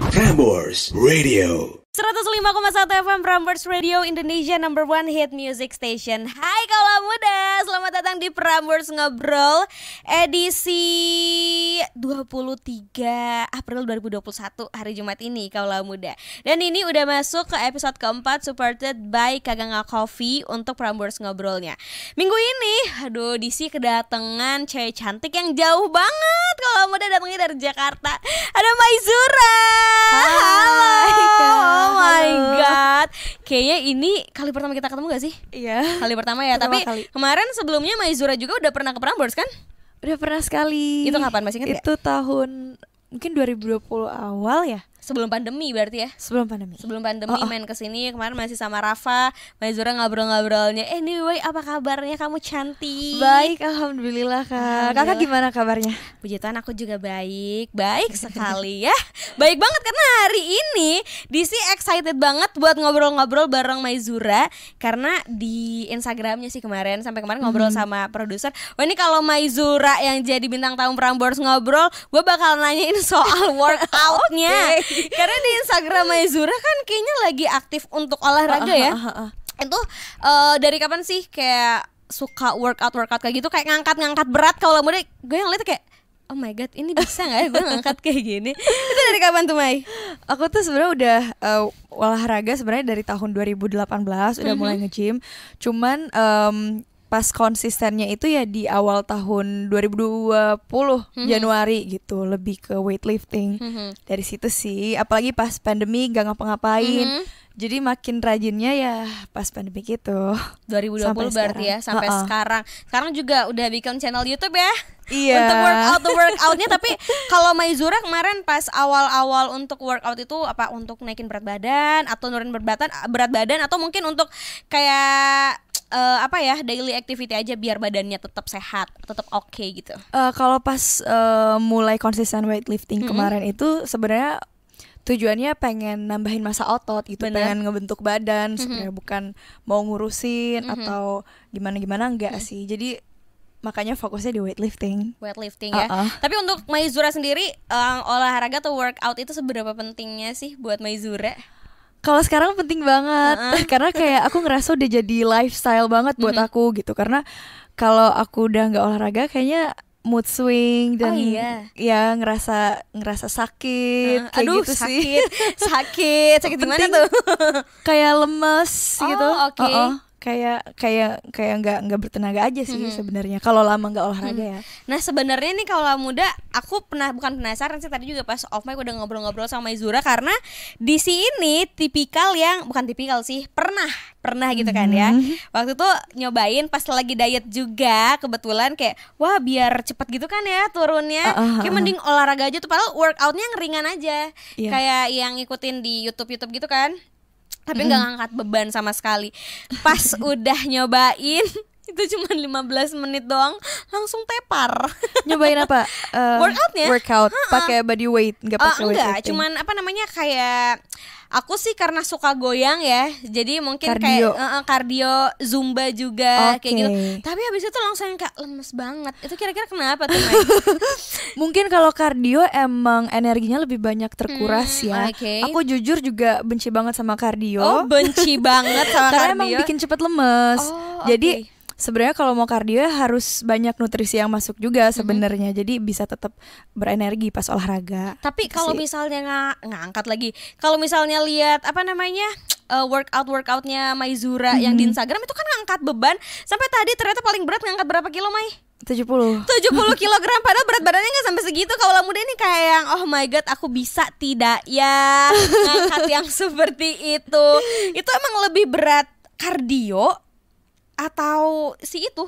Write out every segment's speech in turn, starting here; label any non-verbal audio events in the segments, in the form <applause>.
Tambors Radio. 105,1 FM Prambors Radio Indonesia number one hit music station Hai kalau muda, selamat datang di Prambors Ngobrol Edisi 23 April 2021 hari Jumat ini kalau muda Dan ini udah masuk ke episode keempat supported by Kaganga Coffee untuk Prambors Ngobrolnya Minggu ini, aduh DC kedatangan cewek cantik yang jauh banget Kalau muda datangnya dari Jakarta Ada Maizura Halo, Halo Oh my god. Kayaknya ini kali pertama kita ketemu gak sih? Iya. Kali pertama ya, pertama tapi kali. kemarin sebelumnya Maizura juga udah pernah ke Prambors kan? Udah pernah sekali. Itu kapan masih ingat Itu ya? tahun mungkin 2020 awal ya? sebelum pandemi berarti ya sebelum pandemi sebelum pandemi oh, oh. main kesini kemarin masih sama Rafa Mazura ngobrol-ngobrolnya eh anyway apa kabarnya kamu cantik baik alhamdulillah kak kakak gimana kabarnya puji Tuhan aku juga baik baik sekali ya baik banget karena hari ini DC excited banget buat ngobrol-ngobrol bareng Maizura karena di Instagramnya sih kemarin sampai kemarin mhm. ngobrol sama produser wah ini kalau Maizura yang jadi bintang tamu Prambors ngobrol gue bakal nanyain soal <laughs> workoutnya okay. Karena di Instagram Zura kan kayaknya lagi aktif untuk olahraga ah, ah, ya. Ah, itu uh, dari kapan sih kayak suka workout workout kayak gitu kayak ngangkat-ngangkat berat kalau mulai gue yang lihat kayak oh my god ini bisa nggak ya gue ngangkat kayak gini itu dari kapan tuh Mai? Aku tuh sebenarnya udah uh, olahraga sebenarnya dari tahun 2018 udah mm -hmm. mulai mhm. nge-gym. Cuman um, pas konsistennya itu ya di awal tahun 2020 mm -hmm. Januari gitu lebih ke weightlifting mm -hmm. dari situ sih apalagi pas pandemi gak ngapa-ngapain -hmm. jadi makin rajinnya ya pas pandemi gitu 2020 sampai berarti ya, sekarang. ya sampai uh -uh. sekarang sekarang juga udah bikin channel YouTube ya Iya. Untuk workout the workoutnya tapi kalau Maizura kemarin pas awal-awal untuk workout itu apa untuk naikin berat badan atau nurunin berat badan berat badan atau mungkin untuk kayak uh, apa ya daily activity aja biar badannya tetap sehat, tetap oke okay, gitu. Uh, kalau pas uh, mulai konsisten weightlifting mm -hmm. kemarin itu sebenarnya tujuannya pengen nambahin masa otot gitu Bener. pengen ngebentuk badan mm -hmm. sebenarnya bukan mau ngurusin mm -hmm. atau gimana gimana enggak mm -hmm. sih jadi makanya fokusnya di weightlifting weightlifting ya uh -uh. tapi untuk Maizura sendiri um, olahraga atau workout itu seberapa pentingnya sih buat Maizura kalau sekarang penting banget uh-uh. <laughs> karena kayak aku ngerasa udah jadi lifestyle banget buat mm-hmm. aku gitu karena kalau aku udah nggak olahraga kayaknya mood swing oh dan oh, iya. ya ngerasa ngerasa sakit uh, kayak aduh, gitu sakit, sih sakit <laughs> sakit sakit gimana tuh kayak lemes oh, gitu okay. uh oh kayak kayak kayak nggak nggak bertenaga aja sih hmm. sebenarnya kalau lama nggak olahraga hmm. ya nah sebenarnya nih kalau muda aku pernah bukan penasaran sih tadi juga pas off mic udah ngobrol-ngobrol sama Izura karena di sini tipikal yang bukan tipikal sih pernah pernah gitu kan ya hmm. waktu tuh nyobain pas lagi diet juga kebetulan kayak wah biar cepet gitu kan ya turunnya uh, uh, uh, kayak ah, mending olahraga aja tuh padahal workoutnya ngeringan aja yeah. kayak yang ngikutin di YouTube YouTube gitu kan tapi nggak mm ngangkat beban sama sekali. Pas <laughs> udah nyobain itu cuma 15 menit doang langsung tepar nyobain apa uh, <laughs> eh, workoutnya workout ya? pakai body weight nggak eh, pakai uh, enggak, weight cuman apa namanya kayak aku sih karena suka goyang ya jadi mungkin kardio. kayak uh, kardio zumba juga okay. kayak gitu tapi habis itu langsung kayak lemes banget itu kira-kira kenapa tuh <laughs> mungkin kalau kardio emang energinya lebih banyak terkuras hmm, ya okay. aku jujur juga benci banget sama kardio oh benci banget sama <laughs> karena kardio. emang bikin cepet lemes oh, jadi sebenarnya kalau mau kardio ya harus banyak nutrisi yang masuk juga mhm. sebenarnya. Mm -hmm. Jadi bisa tetap berenergi pas olahraga. Tapi gitu kalau misalnya nggak ngangkat lagi, kalau misalnya lihat apa namanya? Uh, workout workoutnya Maizura mm -hmm. yang di Instagram itu kan ngangkat beban sampai tadi ternyata paling berat ngangkat berapa kilo Mai? 70 70 <laughs> kilogram padahal berat badannya nggak sampai segitu kalau muda ini kayak yang oh my god aku bisa tidak ya <laughs> ngangkat yang seperti itu itu emang lebih berat kardio atau si itu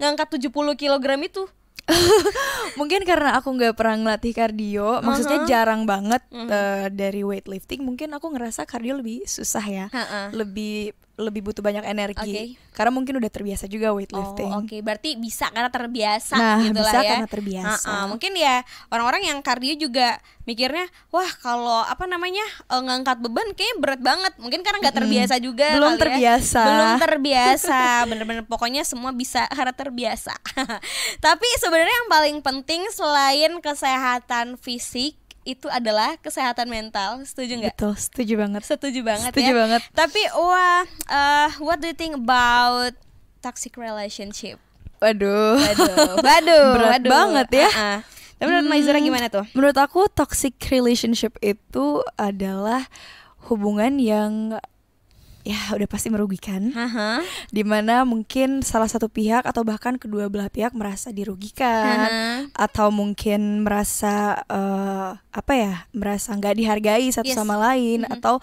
ngangkat 70 kg itu <laughs> mungkin karena aku nggak pernah ngelatih kardio uh -huh. maksudnya uh-huh. jarang banget uh -huh. uh, eh, dari weightlifting mungkin aku ngerasa kardio lebih susah ya uh -uh. lebih lebih butuh banyak energi okay. karena mungkin udah terbiasa juga weightlifting. Oh, oke, okay. berarti bisa karena terbiasa nah, gitu bisa lah ya. karena terbiasa. Uh -uh. Mungkin ya orang-orang yang kardio juga mikirnya, wah kalau apa namanya uh, ngangkat beban kayaknya berat banget. Mungkin karena nggak terbiasa -hmm. juga. Belum ya. terbiasa. Ya. Belum <laughs> terbiasa. Bener-bener pokoknya semua bisa <laughs> karena terbiasa. <laughs> Tapi sebenarnya yang paling penting selain kesehatan fisik itu adalah kesehatan mental. Setuju nggak? Betul, setuju banget. Setuju banget setuju ya. Setuju banget. Tapi wah, uh, what do you think about toxic relationship? Waduh. Waduh. <laughs> Waduh. Berat waduh. banget ya. Uh -uh. Tapi menurut hmm, Maizura gimana tuh? Menurut aku toxic relationship itu adalah hubungan yang ya udah pasti merugikan. Uh-huh. Dimana mungkin salah satu pihak atau bahkan kedua belah pihak merasa dirugikan uh-huh. atau mungkin merasa uh, apa ya merasa nggak dihargai satu yes. sama lain uh-huh. atau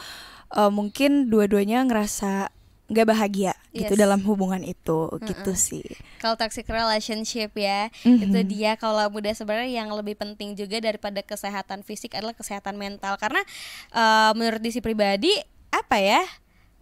uh, mungkin dua-duanya ngerasa nggak bahagia gitu yes. gitu dalam hubungan itu uh -mm. gitu sih kalau toxic relationship ya mm -hmm. itu dia kalau muda sebenarnya yang lebih penting juga daripada kesehatan fisik adalah kesehatan mental karena uh, menurut disi pribadi apa ya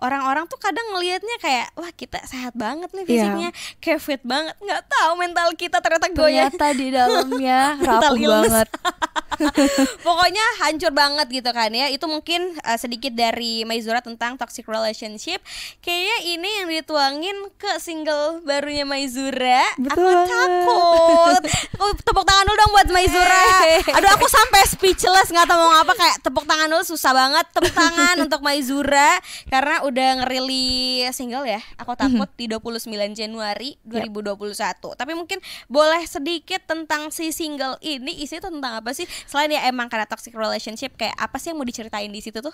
orang-orang tuh kadang ngelihatnya kayak wah kita sehat banget nih iya. fisiknya yeah. kayak fit banget nggak tahu mental kita ternyata goyah ternyata di dalamnya <laughs> rapuh banget <laughs> <laughs> Pokoknya hancur banget gitu kan ya. Itu mungkin uh, sedikit dari Maizura tentang toxic relationship. Kayaknya ini yang dituangin ke single barunya Maizura. Betul. Aku takut. Oh, tepuk tangan dulu dong buat Maizura. <laughs> Aduh aku sampai speechless nggak tahu mau apa kayak tepuk tangan dulu susah banget. Tepuk tangan untuk Maizura karena udah ngerilis single ya. Aku takut di 29 Januari 2021. Yep. Tapi mungkin boleh sedikit tentang si single ini isinya tentang apa sih? selain ya emang karena toxic relationship kayak apa sih yang mau diceritain di situ tuh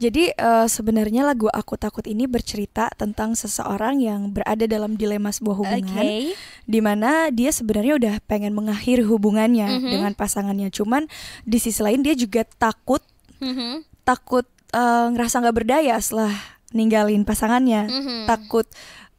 jadi uh, sebenarnya lagu Aku Takut ini bercerita tentang seseorang yang berada dalam dilema sebuah hubungan okay. di mana dia sebenarnya udah pengen mengakhiri hubungannya mm -hmm. dengan pasangannya. Cuman di sisi lain dia juga takut mm -hmm. takut uh, ngerasa nggak berdaya setelah ninggalin pasangannya. Mm -hmm. Takut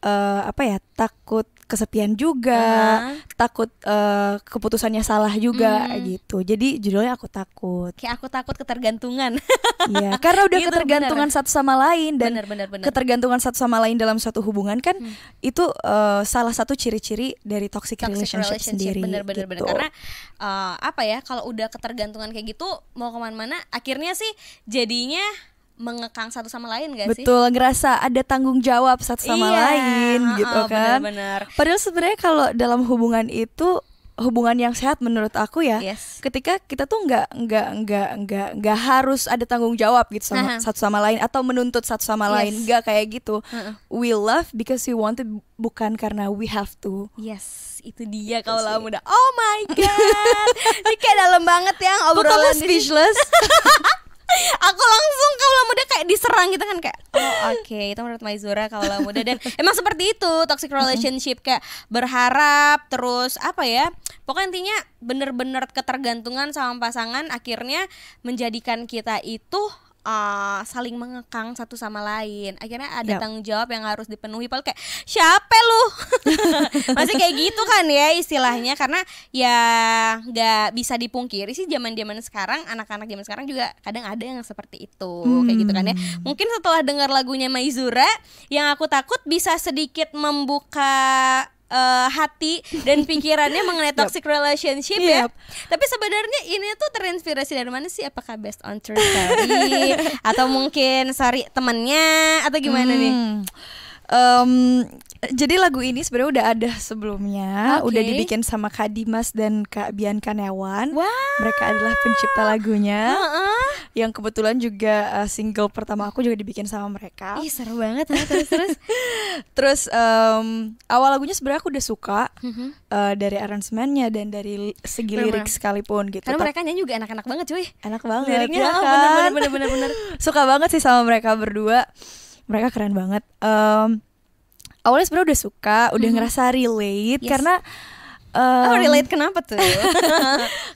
uh, apa ya? Takut kesepian juga, uh. takut uh, keputusannya salah juga hmm. gitu. Jadi judulnya aku takut. Kayak aku takut ketergantungan. Iya, karena udah <laughs> gitu, ketergantungan bener. satu sama lain dan bener, bener, bener. ketergantungan satu sama lain dalam suatu hubungan kan hmm. itu uh, salah satu ciri-ciri dari toxic, toxic relationship, relationship sendiri. Bener, bener, gitu. bener. Karena uh, apa ya kalau udah ketergantungan kayak gitu mau kemana-mana akhirnya sih jadinya mengekang satu sama lain gak sih? Betul, ngerasa ada tanggung jawab satu sama iya, lain uh, gitu oh, kan. Benar-benar. Padahal sebenarnya kalau dalam hubungan itu hubungan yang sehat menurut aku ya. Yes. Ketika kita tuh nggak nggak nggak nggak nggak harus ada tanggung jawab gitu sama uh -huh. satu sama lain atau menuntut satu sama yes. lain nggak kayak gitu. Uh -uh. We love because we wanted bukan karena we have to. Yes, itu dia gitu kalau lah muda. Oh my god. <laughs> Ini kayak dalam banget yang obrolan Kok speechless. <laughs> aku langsung kalau muda kayak diserang gitu kan kayak oh oke okay, itu menurut Maizura kalau muda dan emang seperti itu toxic relationship kayak berharap terus apa ya pokoknya intinya bener-bener ketergantungan sama pasangan akhirnya menjadikan kita itu uh, saling mengekang satu sama lain akhirnya ada yep. tanggung jawab yang harus dipenuhi paling kayak siapa lu <laughs> masih kayak gitu kan ya istilahnya karena ya nggak bisa dipungkiri sih zaman zaman sekarang anak-anak zaman sekarang juga kadang ada yang seperti itu hmm. kayak gitu kan ya hmm. mungkin setelah dengar lagunya Maizura yang aku takut bisa sedikit membuka uh, hati dan <laughs> pikirannya mengenai toxic yep. relationship yep. ya. Tapi sebenarnya ini tuh terinspirasi dari mana sih? Apakah best on true story <laughs> atau mungkin sorry temannya atau gimana hmm. nih? Um, jadi lagu ini sebenarnya udah ada sebelumnya, okay. udah dibikin sama Kak Dimas dan Kak Bian Kanewan. Wow. Mereka adalah pencipta lagunya. Uh-uh. Yang kebetulan juga uh, single pertama aku juga dibikin sama mereka. Ih, seru banget terus terus. <laughs> terus um, awal lagunya sebenarnya aku udah suka uh-huh. uh, dari aransemennya dan dari segi lirik sekalipun gitu. Karena mereka nyanyi juga enak-enak banget, cuy. Enak banget. Liriknya ya oh, kan? bener, bener, bener, bener, <laughs> Suka banget sih sama mereka berdua. Mereka keren banget. Um, awalnya sebenarnya udah suka, udah mm -hmm. ngerasa relate yes. karena Um, oh relate kenapa tuh? <laughs>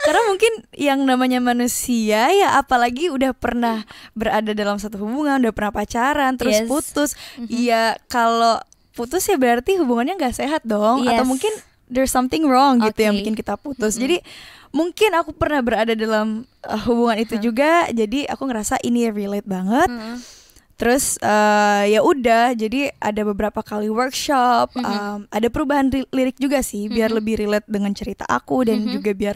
karena mungkin yang namanya manusia ya apalagi udah pernah berada dalam satu hubungan, udah pernah pacaran, terus yes. putus. Mm -hmm. Ya kalau putus ya berarti hubungannya nggak sehat dong yes. atau mungkin there's something wrong okay. gitu yang bikin kita putus. Mm -hmm. Jadi mungkin aku pernah berada dalam uh, hubungan itu hmm. juga, jadi aku ngerasa ini relate banget. Mm -hmm Terus uh, ya udah, jadi ada beberapa kali workshop, mm -hmm. um, ada perubahan lirik juga sih, biar mm -hmm. lebih relate dengan cerita aku dan mm -hmm. juga biar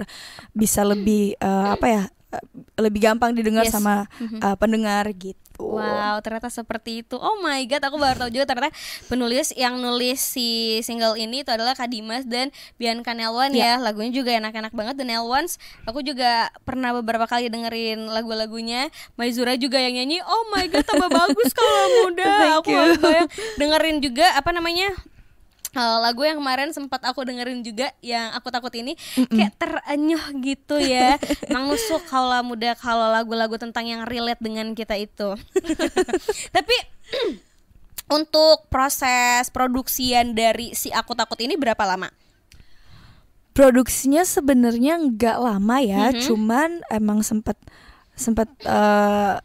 bisa lebih uh, apa ya, eh, lebih gampang didengar yes. sama mm -hmm. uh, pendengar gitu. Gitu. Wow, ternyata seperti itu. Oh my god, aku baru tahu juga ternyata penulis yang nulis si single ini itu adalah kadimas dan Bianca Nelwan yeah. ya. Lagunya juga enak-enak banget dan Nelwans Aku juga pernah beberapa kali dengerin lagu-lagunya. Maizura juga yang nyanyi. Oh my god, tambah bagus kalau muda. <laughs> Thank aku you. dengerin juga apa namanya? uh, lagu yang kemarin sempat aku dengerin juga yang aku takut ini Mm-mm. kayak terenyuh gitu ya <laughs> mangusuk kalau muda kalau lagu-lagu tentang yang relate dengan kita itu <laughs> tapi <clears throat> untuk proses produksian dari si aku takut ini berapa lama produksinya sebenarnya nggak lama ya mm-hmm. cuman emang sempat sempat uh, eh,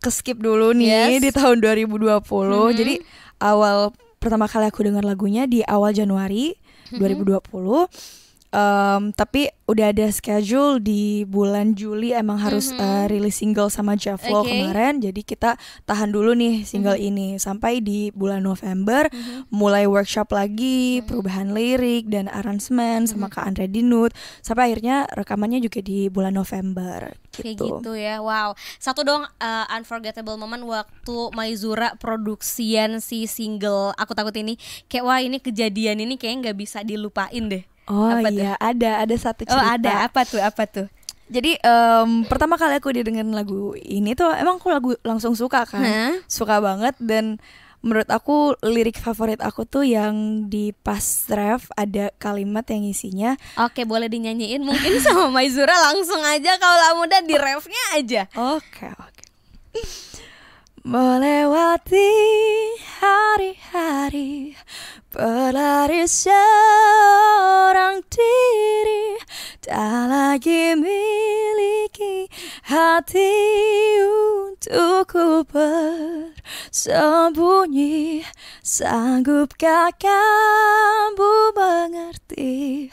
keskip dulu nih yes. di tahun 2020 mm-hmm. jadi awal pertama kali aku dengar lagunya di awal Januari mm -hmm. 2020 um, tapi udah ada schedule di bulan Juli emang harus mm -hmm. uh, rilis single sama Javlo okay. kemarin jadi kita tahan dulu nih single mm -hmm. ini sampai di bulan November mm -hmm. mulai workshop lagi mm -hmm. perubahan lirik dan aransemen mm -hmm. sama mhm. Kak Andre Dinut sampai akhirnya rekamannya juga di bulan November gitu. Kayak gitu ya. Wow. Satu dong uh, eh, unforgettable moment waktu Maizura produksian si single Aku Takut ini kayak wah ini kejadian ini kayak nggak bisa dilupain deh. Oh apa iya, tuh? ada ada satu cerita. Oh ada apa tuh apa tuh? Jadi um, pertama kali aku didengerin lagu ini tuh emang aku lagu langsung suka kan, suka banget dan menurut aku lirik favorit aku tuh yang di pas ref ada kalimat yang isinya. Oke boleh dinyanyiin mungkin <laughs> sama Maizura langsung aja kalau muda di refnya aja. Oke okay, oke. Melewati hari-hari Berlari seorang diri Tak lagi miliki hati untuk ku bersembunyi Sanggupkah kamu mengerti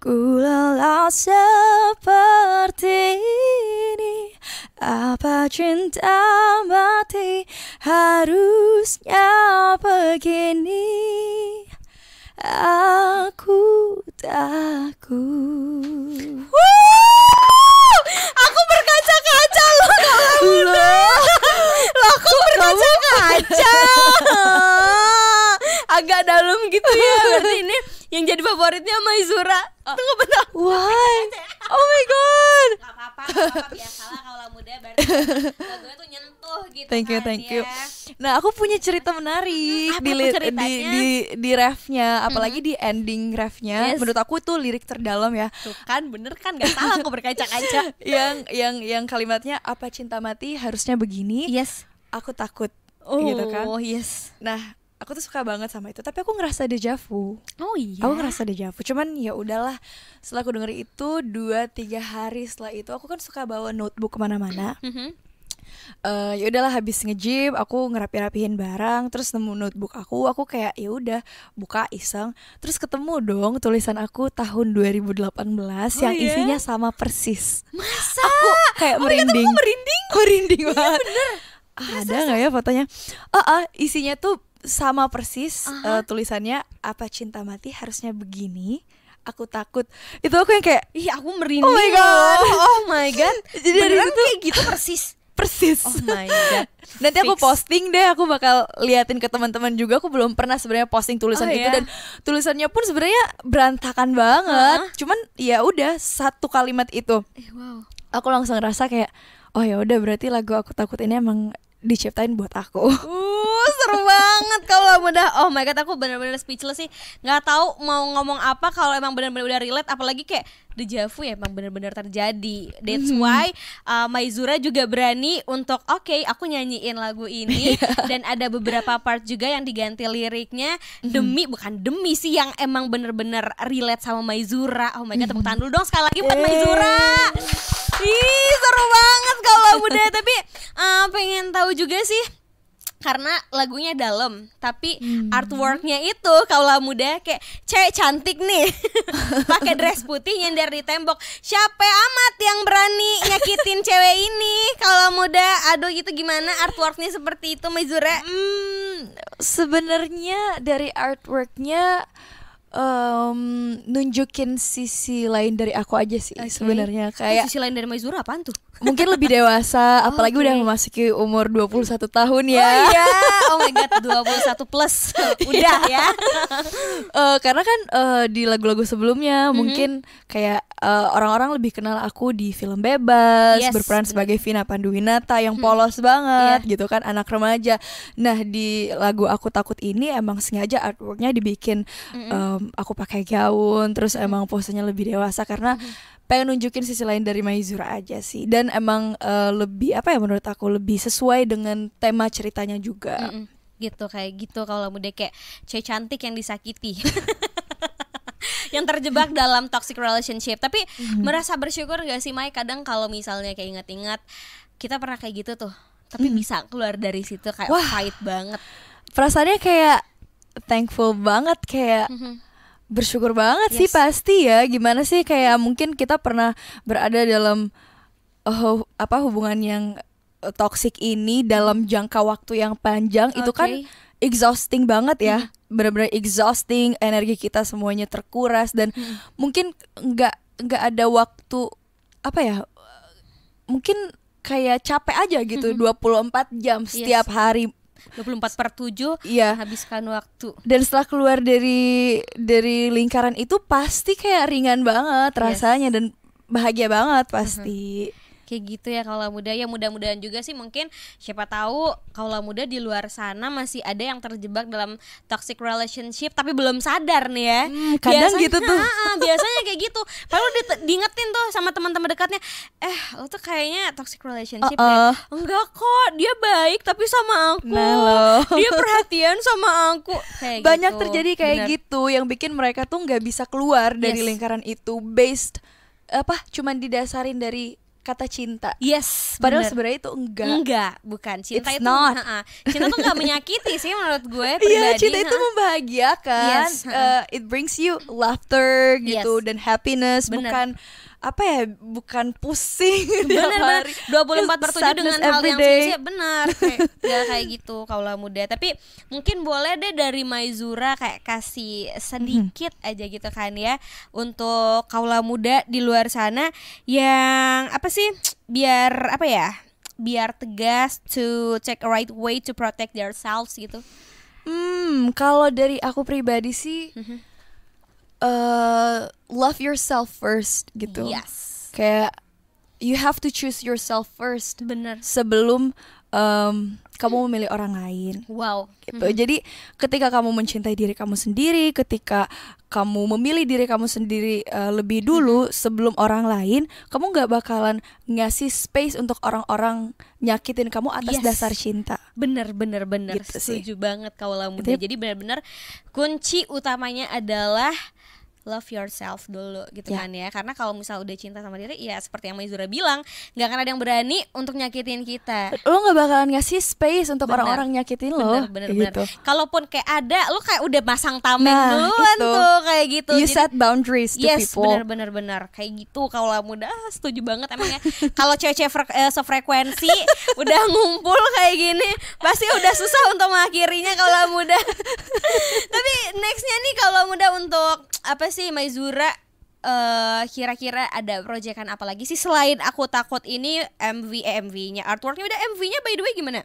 Ku lelah seperti ini apa cinta mati harusnya begini? aku takut. Wuh, aku berkaca-kaca loh kalau loh. loh aku berkaca-kaca. <laughs> Agak dalam gitu ya <laughs> berarti ini yang jadi favoritnya Maizura. Oh. Tunggu bentar. Why? Oh my god apa-apa biasalah kalau muda berarti gue tuh nyentuh gitu thank you kan, thank you ya. nah aku punya cerita menarik di, di, di di di refnya apalagi hmm. di ending refnya yes. menurut aku itu lirik terdalam ya tuh kan bener kan gak salah aku berkaca-kaca <laughs> yang yang yang kalimatnya apa cinta mati harusnya begini yes aku takut oh, gitu kan oh yes nah aku tuh suka banget sama itu tapi aku ngerasa dejavu oh iya aku ngerasa dejavu cuman ya udahlah setelah aku denger itu dua tiga hari setelah itu aku kan suka bawa notebook kemana-mana uh, ya udahlah habis ngejim aku ngerapi rapihin barang terus nemu notebook aku aku kayak ya udah buka iseng terus ketemu dong tulisan aku tahun 2018 oh, yang yeah? isinya sama persis masa aku kayak oh merinding God, merinding oh, merinding iya, banget iya, bener. Ah, ada nggak ya fotonya? Ah, uh, uh, isinya tuh sama persis uh -huh. uh, tulisannya apa cinta mati harusnya begini aku takut itu aku yang kayak ih aku merinding oh my god oh, my god <laughs> jadi beneran itu kayak gitu persis <laughs> persis oh my god nanti aku posting deh aku bakal liatin ke teman-teman juga aku belum pernah sebenarnya posting tulisan oh, itu yeah. dan tulisannya pun sebenarnya berantakan banget uh -huh. cuman ya udah satu kalimat itu eh, wow. aku langsung ngerasa kayak oh ya udah berarti lagu aku takut ini emang diciptain buat aku. Uh, seru banget kalau udah oh my god aku bener-bener speechless sih. nggak tahu mau ngomong apa kalau emang bener-bener udah relate apalagi kayak deja vu ya emang bener-bener terjadi. That's hmm. why uh, Maizura juga berani untuk oke okay, aku nyanyiin lagu ini <laughs> iya. dan ada beberapa part juga yang diganti liriknya hmm. demi bukan demi sih yang emang bener-bener relate sama Maizura. Oh my god tepuk hmm. tangan dulu dong sekali lagi buat eh. Maizura. Ih seru banget kalau udah tapi uh, pengen tahu juga sih karena lagunya dalam tapi hmm. artworknya itu kalau muda kayak cewek cantik nih <laughs> pakai dress putih nyender di tembok siapa amat yang berani nyakitin cewek ini kalau muda aduh gitu gimana artworknya seperti itu Mizure hmm, sebenarnya dari artworknya um, nunjukin sisi lain dari aku aja sih okay. sebenarnya eh, kayak sisi lain dari Maizura apaan tuh? Mungkin lebih dewasa, oh, <laughs> apalagi okay. udah memasuki umur 21 tahun ya. Oh iya. <laughs> Oh my god, 21 plus. <laughs> Iya. udah ya. uh, karena kan uh, di lagu-lagu sebelumnya mm -hmm. mungkin kayak orang eh, orang-orang lebih kenal aku di film bebas yes, berperan sebagai Vina Panduwinata yang hmm. polos hmm. banget yeah. gitu kan anak remaja nah di lagu aku takut ini emang sengaja artworknya dibikin mm-hmm. um, aku pakai gaun terus mm-hmm. emang posenya lebih dewasa karena mm-hmm. pengen nunjukin sisi lain dari Maizura aja sih dan emang uh, lebih apa ya menurut aku lebih sesuai dengan tema ceritanya juga mm -mm. gitu kayak gitu kalau muda kayak cewek cantik yang disakiti <laughs> yang terjebak <laughs> dalam toxic relationship tapi mm-hmm. merasa bersyukur gak sih Mai kadang kalau misalnya kayak ingat-ingat kita pernah kayak gitu tuh tapi mm. bisa keluar dari situ kayak Wah, fight banget perasaannya kayak thankful banget kayak mm-hmm bersyukur banget yes. sih pasti ya gimana sih kayak mungkin kita pernah berada dalam uh, apa hubungan yang eh, toksik ini dalam jangka waktu yang panjang okay. itu kan exhausting banget ya mhm benar-benar exhausting energi kita semuanya terkuras dan hmm. mungkin nggak nggak ada waktu apa ya mungkin kayak capek aja gitu hmm. 24 jam iya setiap yes. hari 24 per 7 ya habiskan waktu dan setelah keluar dari dari lingkaran itu pasti kayak ringan banget iya. rasanya yes. dan bahagia banget hmm. pasti -hmm kayak gitu ya kalau muda ya mudah-mudahan juga sih mungkin siapa tahu kalau muda di luar sana masih ada yang terjebak dalam toxic relationship tapi belum sadar nih ya hmm, kadang biasanya, gitu tuh ha, <laughs> biasanya kayak gitu padahal di, diingetin tuh sama teman-teman dekatnya eh lo tuh kayaknya toxic relationship uh -uh. ya enggak kok dia baik tapi sama aku nah, <laughs> dia perhatian sama aku kayak banyak gitu. terjadi kayak Bener. gitu yang bikin mereka tuh nggak bisa keluar dari yes. lingkaran itu based apa cuman didasarin dari kata cinta. Yes. Padahal sebenarnya itu enggak. Enggak, bukan cinta It's itu. Not. Ha Cinta tuh enggak menyakiti sih menurut gue <laughs> iya, pribadi. Iya, cinta itu membahagiakan. Yes, Uh, it brings you laughter gitu yes. dan happiness Bener. bukan apa ya bukan pusing <laughs> bener hari dua puluh empat per 7 dengan hal yang sih benar <laughs> kayak ya, kayak gitu kaula muda tapi mungkin boleh deh dari Maizura kayak kasih sedikit hmm. aja gitu kan ya untuk kaula muda di luar sana yang apa sih biar apa ya biar tegas to check a right way to protect themselves gitu hmm kalau dari aku pribadi sih mm -hmm uh, love yourself first gitu. Yes. Kayak you have to choose yourself first. Bener. Sebelum um, kamu memilih orang lain. Wow. Gitu. Mm -hmm. Jadi ketika kamu mencintai diri kamu sendiri, ketika kamu memilih diri kamu sendiri uh, lebih mm-hmm. dulu mm -hmm. sebelum orang lain, kamu nggak bakalan ngasih space untuk orang-orang nyakitin kamu atas yes. dasar cinta. Bener bener bener. Gitu Setuju sih. banget kalau Gitu. Ya. Jadi benar-benar kunci utamanya adalah love yourself dulu gitu yeah. kan ya karena kalau misal udah cinta sama diri ya seperti yang Maizura bilang nggak akan ada yang berani untuk nyakitin kita lo nggak bakalan ngasih space untuk orang-orang nyakitin lo bener bener, gitu. bener. kalaupun kayak ada lo kayak udah pasang tameng nah, duluan itu. tuh kayak gitu you set boundaries to yes, people bener bener bener kayak gitu kalau muda ah, setuju banget emangnya ya <laughs> kalau cewek-cewek eh, sefrekuensi <laughs> udah ngumpul kayak gini pasti udah susah untuk mengakhirinya kalau muda <laughs> tapi nextnya nih kalau muda untuk apa sih sih Maizura uh, eh, kira-kira ada proyekan apa lagi sih selain aku takut ini MV eh, MV-nya artworknya udah MV-nya by the way gimana?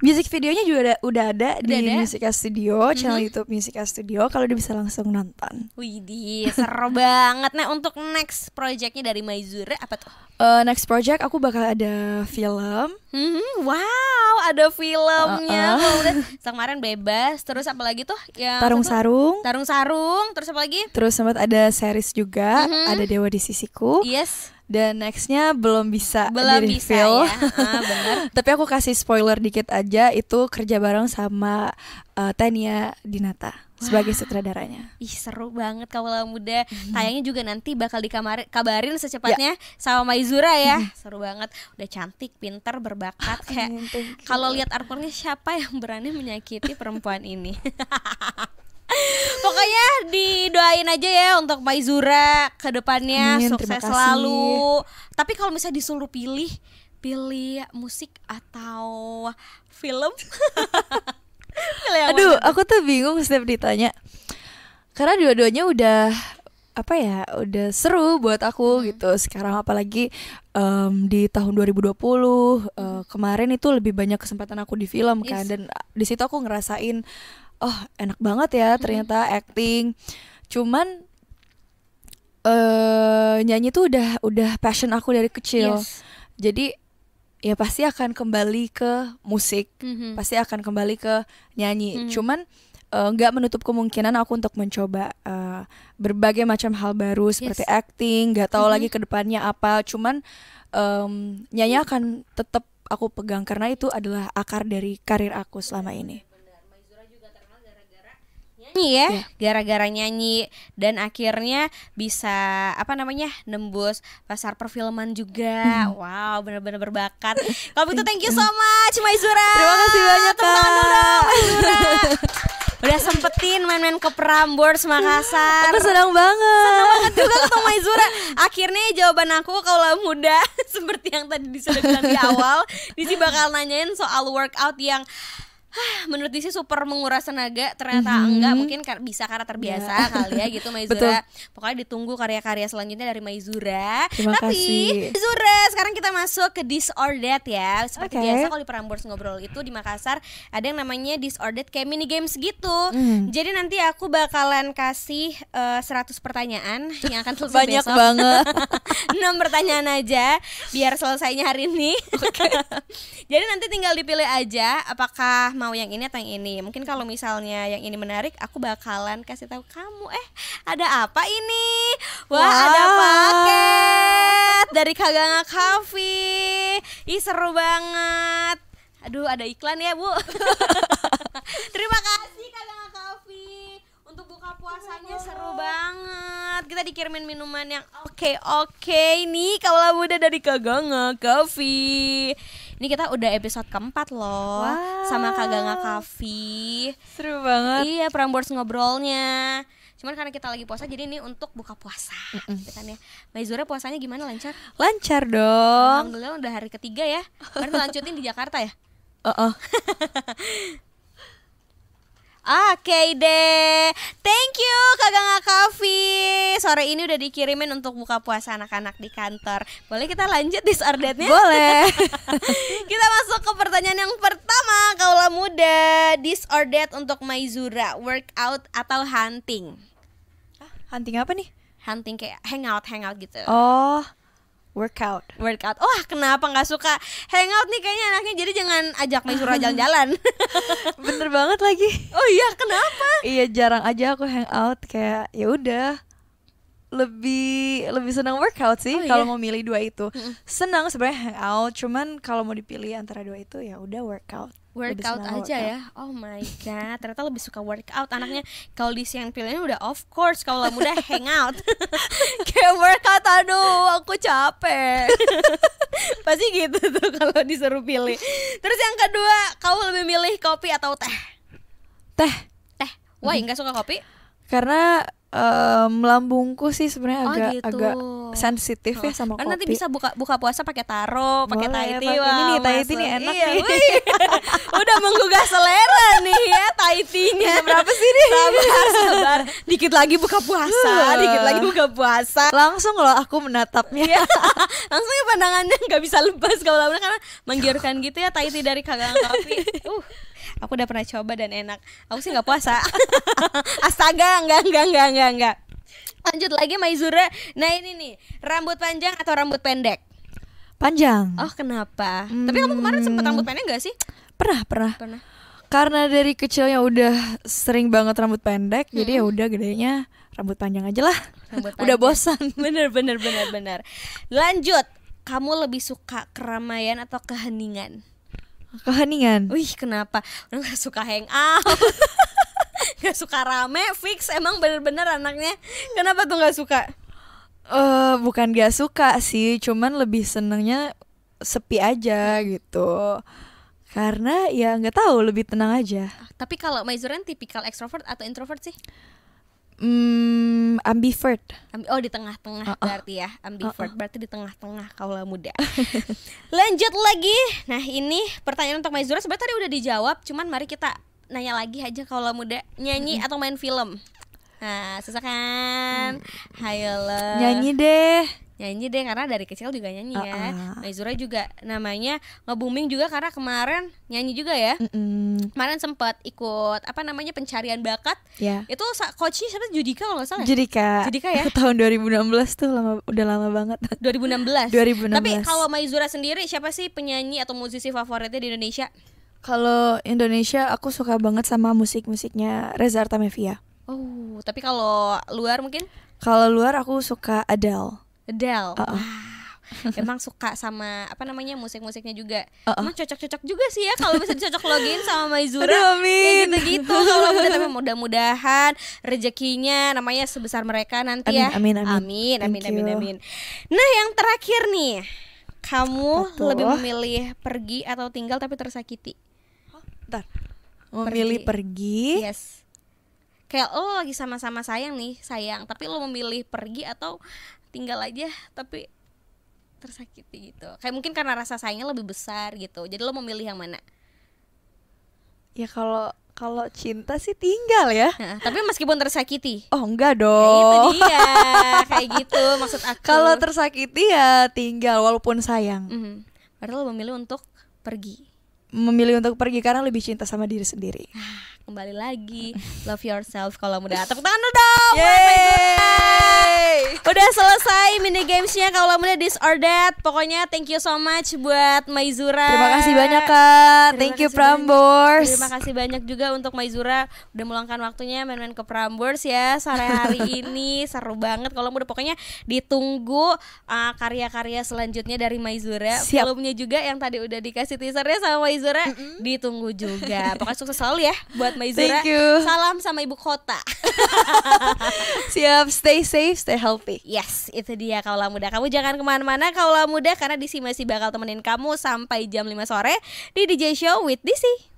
Music videonya juga ada, udah ada udah di ada? Musica Studio, mm-hmm. channel YouTube Musica Studio. Kalau udah bisa langsung nonton. Widih, seru <laughs> banget. Nah, untuk next projectnya dari Maizure apa tuh? Uh, next project aku bakal ada film. Mm-hmm. Wow, ada filmnya. Uh-uh. Udah, kemarin bebas. Terus apa lagi tuh? Yang Tarung satu? Sarung. Tarung Sarung. Terus apa lagi? Terus sempat ada series juga. Mm-hmm. Ada Dewa di Sisiku. Yes dan nextnya belum bisa belum di bisa ya <laughs> ah, tapi aku kasih spoiler dikit aja itu kerja bareng sama uh, Tania Dinata sebagai sutradaranya. Ih seru banget kalau muda. Hmm. Tayangnya juga nanti bakal dikabarin secepatnya yeah. sama Maizura ya. Hmm. Seru banget. Udah cantik, pintar, berbakat kayak. Kalau lihat artworknya siapa yang berani menyakiti perempuan ini? <laughs> Pokoknya didoain aja ya untuk Maizura ke depannya Amin, sukses selalu. Tapi kalau misalnya disuruh pilih, pilih musik atau film? <laughs> Aduh, mana? aku tuh bingung setiap ditanya. Karena dua-duanya udah apa ya udah seru buat aku hmm. gitu sekarang apalagi um, di tahun 2020 uh, eh, hmm. kemarin itu lebih banyak kesempatan aku di film kan dan eh, di situ aku ngerasain oh enak banget ya ternyata hmm. acting cuman uh, nyanyi tuh udah udah passion aku dari kecil yes. jadi ya pasti akan kembali ke musik mm-hmm. pasti akan kembali ke nyanyi mm-hmm. cuman eh, nggak uh, menutup kemungkinan aku untuk mencoba uh, berbagai macam hal baru seperti yes. acting nggak tahu mm-hmm. lagi kedepannya apa cuman um, nyanyi akan tetap aku pegang karena itu adalah akar dari karir aku selama ini nyanyi ya iya. gara-gara nyanyi dan akhirnya bisa apa namanya nembus pasar perfilman juga hmm. wow benar-benar berbakat <laughs> kalau begitu thank you so iya. much Maizura terima kasih banyak teman teman <laughs> udah sempetin main-main ke Prambors Makassar. Aku senang banget. Senang banget juga ketemu Maizura. Akhirnya jawaban aku kalau muda <laughs> seperti yang tadi sudah bilang di awal, Disi bakal nanyain soal workout yang <sighs> menurut sih super menguras tenaga ternyata mm-hmm. enggak mungkin kar- bisa karena terbiasa yeah. kali ya gitu Maizura pokoknya ditunggu karya-karya selanjutnya dari Maizura Terima tapi kasih. Maizura sekarang kita masuk ke Disordered ya seperti okay. biasa kalau di Prambors ngobrol itu di Makassar ada yang namanya Disordered kayak mini games gitu mm. jadi nanti aku bakalan kasih uh, eh, 100 pertanyaan yang akan selesai banyak besok. banget <laughs> enam pertanyaan aja biar selesainya hari ini okay. <laughs> jadi nanti tinggal dipilih aja apakah mau yang ini atau yang ini mungkin kalau misalnya yang ini menarik aku bakalan kasih tahu kamu eh ada apa ini wah wow. ada paket dari Kaganga Coffee ih seru banget aduh ada iklan ya bu <laughs> terima kasih Kaganga Coffee untuk buka puasanya seru banget kita dikirimin minuman yang oke oke okay nih kalau udah dari Kaganga Coffee ini kita udah episode keempat loh wow. sama Kaganga Kavi. Seru banget. Iya, Prambors ngobrolnya. Cuman karena kita lagi puasa jadi ini untuk buka puasa. Mm -mm. Mbak Izura puasanya gimana lancar? Lancar dong. Alhamdulillah udah hari ketiga ya. Baru <laughs> lanjutin di Jakarta ya? Uh -uh. <laughs> Oke okay deh, thank you Kakak Kavi. Sore ini udah dikirimin untuk buka puasa anak-anak di kantor Boleh kita lanjut disordernya? Boleh <laughs> Kita masuk ke pertanyaan yang pertama Kaulah muda, disordered untuk Maizura Workout atau hunting? Hunting apa nih? Hunting kayak hangout, hangout gitu Oh, Workout. Workout. Wah, oh, kenapa nggak suka hangout nih kayaknya anaknya. Jadi jangan ajak Mesura <laughs> jalan-jalan. <laughs> Bener banget lagi. Oh iya, kenapa? iya, jarang aja aku hangout kayak ya udah lebih lebih senang workout sih oh, iya? kalau iya? mau milih dua itu. Senang sebenarnya hangout, cuman kalau mau dipilih antara dua itu ya udah workout workout aja workout. ya oh my god ternyata lebih suka workout anaknya kalau di siang pilihannya udah of course kalau muda hangout <laughs> kayak workout aduh aku capek <laughs> pasti gitu tuh kalau disuruh pilih terus yang kedua kamu lebih milih kopi atau teh teh teh why nggak suka kopi karena um, lambungku sih sebenarnya oh, agak gitu. agak sensitif ya oh. ya sama kopi. kopi. nanti bisa buka buka puasa pakai taro, pakai tai tea. ini nih tai tea nih enak iya, nih. <laughs> udah menggugah selera nih ya tai tea Berapa sih nih? Sabar, sabar. Dikit lagi buka puasa, dikit lagi buka puasa. Langsung loh aku menatapnya. Iya. <laughs> Langsung ya pandangannya nggak bisa lepas kalau karena menggiurkan gitu ya tai tea dari kagak kopi. <laughs> Uh. Aku udah pernah coba dan enak. Aku sih nggak puasa. <laughs> Astaga, enggak enggak enggak enggak enggak. Lanjut lagi Maizura. Nah, ini nih, rambut panjang atau rambut pendek? Panjang. Oh, kenapa? Hmm. Tapi kamu kemarin sempet rambut pendek gak sih? Pernah, pernah. Pernah. Karena dari kecilnya udah sering banget rambut pendek, hmm. jadi ya hmm. udah gedenya rambut panjang aja lah. <laughs> udah bosan. <laughs> Bener bener bener bener. Lanjut, kamu lebih suka keramaian atau keheningan? keheningan wih kenapa orang gak suka hang out <laughs> gak suka rame fix emang bener-bener anaknya kenapa tuh gak suka uh, bukan gak suka sih cuman lebih senengnya sepi aja gitu karena ya nggak tahu lebih tenang aja tapi kalau Maizuren tipikal extrovert atau introvert sih Hmm, ambivert. Oh, di tengah-tengah oh, oh. berarti ya. Ambivert oh, oh. berarti di tengah-tengah kaula muda. <laughs> Lanjut lagi. Nah, ini pertanyaan untuk Maizura sebenarnya tadi udah dijawab, cuman mari kita nanya lagi aja kaula muda, nyanyi atau main film? Nah, susah kan? Hmm. Hayo Nyanyi deh nyanyi deh karena dari kecil juga nyanyi uh, ya. Maizura juga namanya nge juga karena kemarin nyanyi juga ya. Mm -mm. Kemarin sempat ikut apa namanya pencarian bakat. Yeah. Itu coachnya siapa Judika kalau nggak salah. Ya? Judika. Judika ya. <laughs> Tahun 2016 tuh lama udah lama banget. 2016. <laughs> 2016. Tapi kalau Maizura sendiri siapa sih penyanyi atau musisi favoritnya di Indonesia? Kalau Indonesia aku suka banget sama musik-musiknya Reza Artamevia. Oh, tapi kalau luar mungkin? Kalau luar aku suka Adele. Adele. Uh -uh. Emang suka sama apa namanya musik-musiknya juga. Uh -uh. Emang cocok-cocok juga sih ya kalau bisa cocok login sama Maizura. Aduh, amin. Ya gitu-gitu. Kalau udah tapi mudah-mudahan rezekinya namanya sebesar mereka nanti ya. Amin amin amin. Amin amin amin. Nah, yang terakhir nih. Kamu lebih memilih pergi atau tinggal tapi tersakiti? Oh, Bentar. Memilih pergi. pergi yes kayak lo oh, lagi sama-sama sayang nih sayang tapi lo memilih pergi atau tinggal aja tapi tersakiti gitu kayak mungkin karena rasa sayangnya lebih besar gitu jadi lo memilih yang mana ya kalau kalau cinta sih tinggal ya nah, tapi meskipun tersakiti oh enggak dong nah, itu dia kayak gitu maksud aku kalau tersakiti ya tinggal walaupun sayang mm -hmm. padahal lo memilih untuk pergi memilih untuk pergi karena lebih cinta sama diri sendiri. <sighs> Kembali lagi, love yourself kalau muda. Tepuk tangan dulu dong. Yeay. Udah selesai mini gamesnya kalau muda this or that. Pokoknya thank you so much buat Maizura. Terima kasih banyak Kak. Terima thank you Prambors. Banyak. Terima kasih banyak juga untuk Maizura udah meluangkan waktunya main-main ke Prambors ya sore hari <laughs> ini. Seru banget kalau muda. Pokoknya ditunggu uh, karya-karya selanjutnya dari Maizura. sebelumnya juga yang tadi udah dikasih teasernya sama Maizura Maizura mm -hmm. ditunggu juga. Pokoknya sukses selalu ya buat Maizura. Thank you. Salam sama ibu kota. <laughs> Siap, stay safe, stay healthy. Yes, itu dia kaulah muda. Kamu jangan kemana-mana kaulah muda karena DC masih bakal temenin kamu sampai jam 5 sore di DJ Show with DC.